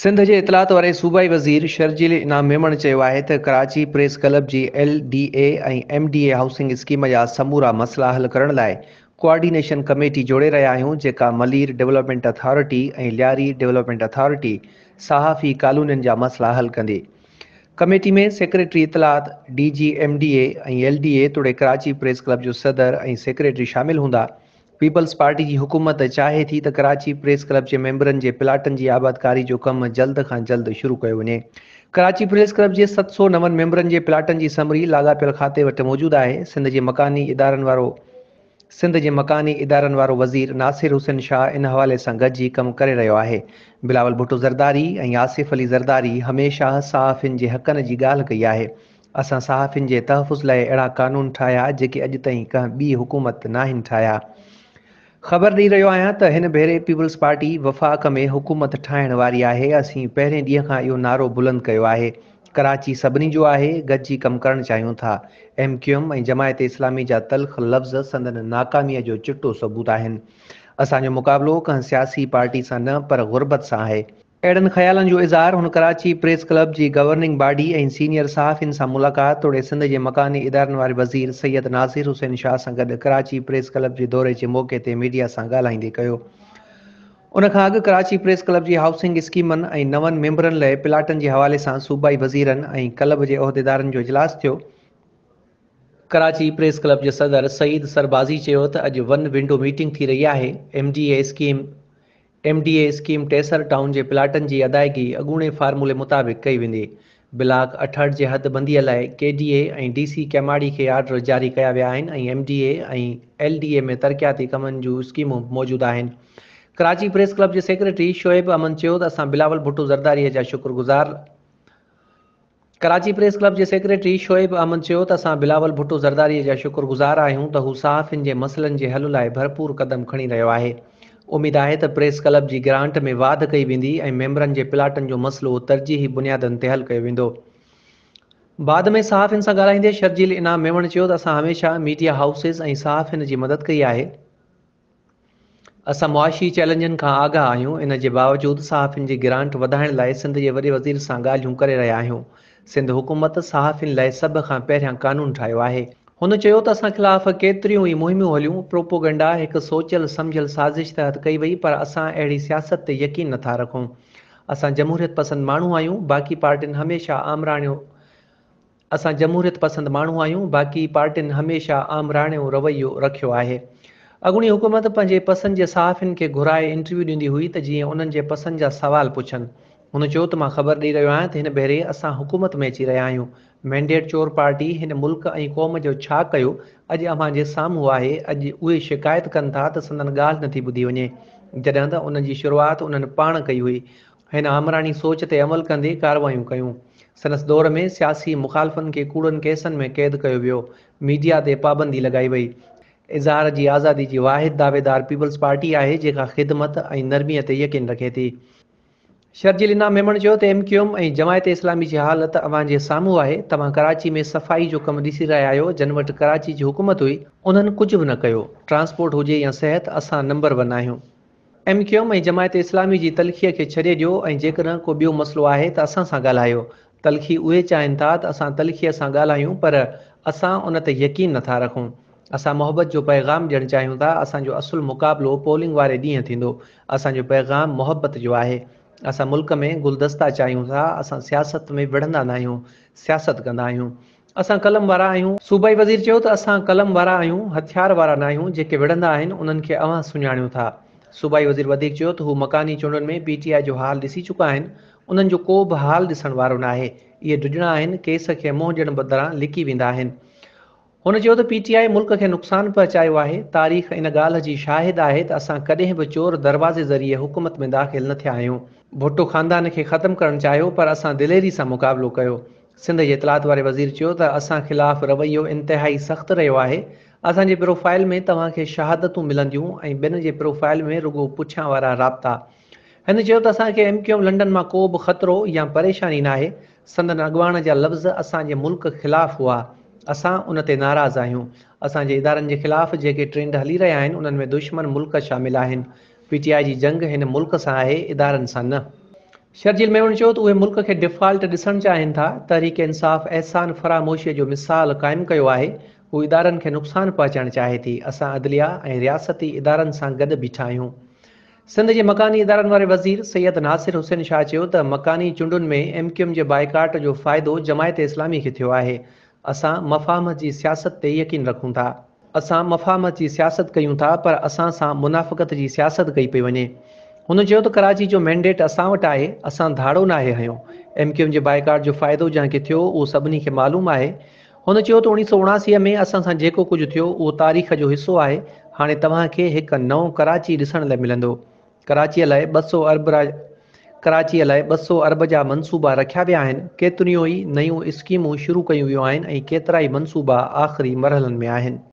सिंध जे इतलात वारे सूबाई वज़ीर शर्जील इनाम मेमण चयो आहे त कराची प्रेस क्लब जी एल डी ए ऐं M D A housing scheme जा समूरा मसला हल करण लाइ कोऑर्डिनेशन कमेटी जोड़े रहिया आहियूं जेका मलीर डेवलपमेंट अथॉरिटी ऐं लियारी डेवलपमेंट अथॉरिटी सहाफ़ी कॉलोनियुनि जा मसला हल कंदी कमेटी में सेक्रेटरी इतलात D G M D A ऐं एल डी ए तोड़े कराची प्रेस क्लब जो सदर ऐं सेक्रेटरी शामिलु हूंदा पीपल्स पार्टी की हुकूमत चाहे थी तो कराची प्रेस क्लब के मेंबरनि के प्लाटन की आबादकारी जो कम जल्द का जल्द शुरू किया वे कराची प्रेस क्लब के सत सौ नवन मेंबरनि के प्लाटन की समरी लागापियल खाते वट मौजूद है सिंध के मकानी इदारों सिंध के मकानी इदारनि वज़ीर नासिर हुसैन शाह इन हवाले से गज कम कर रो है बिलावल भुट्टो ज़रदारी आसिफ़ अली ज़रदारी हमेशा सहाफ़िन के हकन की गाल कई है असाफिन सहाफ़िन तहफ़ुज़ लड़ा क़ानून ठाया जी अज ती हुकूमत नाहिनि ख़बर ॾेई रहियो आहियां त हिन भेरे पीपल्स पार्टी वफ़ाक़ में हुकूमत ठाहिण वारी आहे असीं पहिरें ॾींहं खां इहो नारो बुलंद कयो आहे कराची सभिनी जो आहे गॾिजी कमु करणु चाहियूं था एम क्यूम ऐं जमायत इस्लामी जा तलख लफ़्ज़ संदन नाकामीअ जो चिटो सबूत आहिनि असांजो मुक़ाबिलो कंहिं सियासी पार्टी सां न पर ग़ुर्बत सां आहे अड़न ख़्यालनि जो इज़हार हुन कराची प्रेस क्लब की गवर्निंग बॉडी ए सीनियर सहाफ़िन से मुलाक़ात तोड़े सिंध के मकानी इदारे वज़ीर सैयद नाज़िर हुसैन शाह से गॾु कराची प्रेस क्लब के दौरे के मौक़े ते मीडिया से ॻाल्हाईंदे उन खां कराची प्रेस क्लब की हाउसिंग स्कीम ऐं नवनि मेम्बरनि लाइ प्लाटनि जे हवाले सां सूबाई वजीर ऐं क्लब के अहदेदार जो इजलास थियो कराची प्रेस क्लब के सदर सईद सरबाज़ी अज वन विंडो मीटिंग थी रही है M D A scheme M D A scheme Taiser town के प्लाटन की अदायगी अगूणे फार्मूले मुताबिक़ कई वे ब्लॉक अठहठ के हदबंदी लाइ ए डी सी कैमाड़ी के आर्डर जारी क्या विया M D L D LDA में तरक्याती कम जो स्कीमू मौजूदु कराची प्रेस क्लब के सेक्रेटरी शोएब अमन अस बिलावल भुट्टो जरदारी जा शुक्रगुज़ार कराची प्रेस क्लब के सेक्रेटरी शोएब अमन अस बिलावल भुट्टो जरदारी जा शुक्रगुज़ार आहियूं तो हू के मसलन के हल लाइ भरपूर क़दम खड़ी रो है उमेदु आहे त प्रेस क्लब जी ग्रांट में वाध कई वेंदी ऐं मेंबरनि जे प्लाटनि जो मसिलो तरजीही बुनियादनि ते हल कयो वेंदो बाद में साफ़नि सां ॻाल्हाईंदे शर्जील इनाम मेवण चयो त असां हमेशह मीडिया हाउसिस ऐं सहाफ़नि जी मदद कई आहे असां मुआशी चैलेंजनि खां आगाह आहियूं इन जे बावजूदि साफ़नि जी ग्रांट वधाइण लाइ सिंध जे वॾे वज़ीर सां ॻाल्हियूं करे रहिया आहियूं सिंध हुकूमत सहाफ़नि लाइ सभ खां पहिरियां क़ानून ठाहियो आहे हुन चयो त असां ख़िलाफ़ु केतिरियूं ई मुहिमियूं हलियूं प्रोपोगंडा हिकु सोचियल समुझलु साज़िश तहत कई वई पर असां अहिड़ी सियासत ते यकीन नथा रखूं असां जमूरियत पसंदि माण्हू आहियूं बाक़ी पार्टियुनि हमेशह आमराणियो असां जमूरियत पसंदि माण्हू आहियूं बाक़ी पार्टियुनि हमेशह आमराणियो रवैयो रखियो आहे अॻूणी हुकूमत पंहिंजे पसंदि जे सहाफ़ियुनि खे घुराए इंटरव्यू ॾींदी हुई त जीअं उन्हनि जे पसंदि जा सुवाल पुछनि हुन चयो त मां ख़बर ॾेई रहियो आहियां त हिन भेरे असां हुकूमत में अची रहिया आहियूं मैंडेट चोर पार्टी हिन मुल्क़ ऐं क़ौम जो छा कयो अॼु अव्हांजे साम्हूं आहे अॼु उहे शिकायत कनि था त संदन ॻाल्हि नथी ॿुधी वञे जॾहिं त उन्हनि जी शुरूआति उन्हनि पाण कई हुई हिन आमराणी सोच ते अमल कंदे कारवायूं कयूं संदसि दौर में सियासी मुखालफ़नि खे कूड़नि केसनि में क़ैद कयो वियो मीडिया ते पाबंदी लॻाई वई इज़ार जी आज़ादी जी वाहिद दावेदार पीपल्स पार्टी आहे जेका ख़िदमत ऐं नरमीअ ते यकीन रखे थी शर्जीलिना मेमण चयो त एम क्यूम ऐं जमायत इस्लामी जी हालत अवां जे साम्हूं आहे तव्हां कराची में सफ़ाई जो कमु ॾिसी रहिया आहियो जिन वटि कराची जी हुकूमत हुई उन्हनि कुझु बि न कयो ट्रांस्पोर्ट हुजे या सिहत असां नंबर वन आहियूं एम क्यूम ऐं जमायत इस्लामी जी तलखीअ खे छॾे ॾियो ऐं जेकॾहिं को ॿियो मसइलो आहे त असां सां ॻाल्हायो तलखी उहे चाहिनि था त असां तलखीअ सां ॻाल्हायूं पर असां उन ते यकीन नथा रखूं असां मोहबत जो पैगाम ॾियणु चाहियूं था असांजो असुलु मुक़ाबिलो पोलिंग वारे ॾींहुं थींदो असांजो पैगाम मोहबत जो आहे अस मुल्क में गुलदस्ता चाहूँ था अस सियासत में विढ़ा ना सियासत कंदा अस कलम वा आहियूं सूबाई वज़ीर चयो त असां कलम वा आहियूं हथियार वा ना आहियूं विढ़ा विढ़ंदा आहिनि उन्हनि था सूबाई वज़ीर वधीक चयो त मकानी चूंड में पीटीआई जो हाल ऐसी चुका आहिनि उन्हनि जो को बि हाल ॾिसण वारो न आहे इहे दुजणा केस के मुंहुं जन बदर लिकी वा आहिनि हुन चयो त पीटीआई मुल्क के नुकसान पहुचायो है तारीख़ इन गाल जी शाहिद है त असां भी चोर दरवाज़े ज़रिए हुकूमत में दाख़िल न थे आयो भुट्टो ख़ानदान के ख़त्म कर चाहियो पर असां दिलेरी से मुकाबलो कयो सिंध जे इतलात वारे वज़ीर चयो त रवैयो इंतहाई सख्त रो है असांजे प्रोफाइल में तव्हांखे शहादतूं मिलंदियूं ऐं ॿिनि प्रोफाइल में रुगो पुछा वारा राब्ता हिन चयो एम क्यू लंडन में को बि ख़तरो या परेशानी ना संदन अगवाण जा लफ़्ज़ असांजे मुल्क खिलाफ़ हुआ असां उन नाराज़ आहियूं असांजे इदारनि जे ख़िलाफ़ु जेके ट्रेंड हली रहिया आहिनि दुश्मन मुल्क शामिल आहिनि पीटीआई की जंग इन मुल्क से है इदार न शर्जील मेवण चो तो मुल्क के डिफॉल्ट ॾिसणु चाहन था तहरीक इंसाफ़ एहसान फरामोशी जो मिसाल कायम किया है हू इदार नुकसान नुक़सानु चाहे थी अस अदलिया रियासती इदार गड बीठा सिंध के मकानी इदार वे वज़ीर सैयद नासिर हुसैन शाह त मकानी चूंडन में एम क्यूम के बाइकाट जो फायद जमायत इस्लामी के थो है अस मफाम की सियासत से यकीन रखू था असां मफ़ाम जी सियासत कयूं था पर असां सां मुनाफ़त जी सियासत कई पई वञे हुन चयो त कराची जो मैंडेट असां वटि आहे असां धाड़ो नाहे हयो एम क्यू एम जे बाइकाट जो फ़ाइदो जंहिंखे थियो उहो सभिनी खे मालूम आहे हुन चयो त उणिवीह सौ उणासीअ में असां सां जेको कुझु थियो उहो तारीख़ जो हिसो आहे हाणे तव्हांखे हिकु नओं कराची ॾिसण लाइ मिलंदो कराचीअ लाइ ॿ सौ अरब रा कराचीअ लाइ ॿ सौ अरब जा मनसूबा रखिया विया आहिनि केतिरियूं ई नयूं स्कीमूं शुरू कयूं वियूं आहिनि ऐं केतिरा ई मनसूबा आख़िरी मरहलनि में आहिनि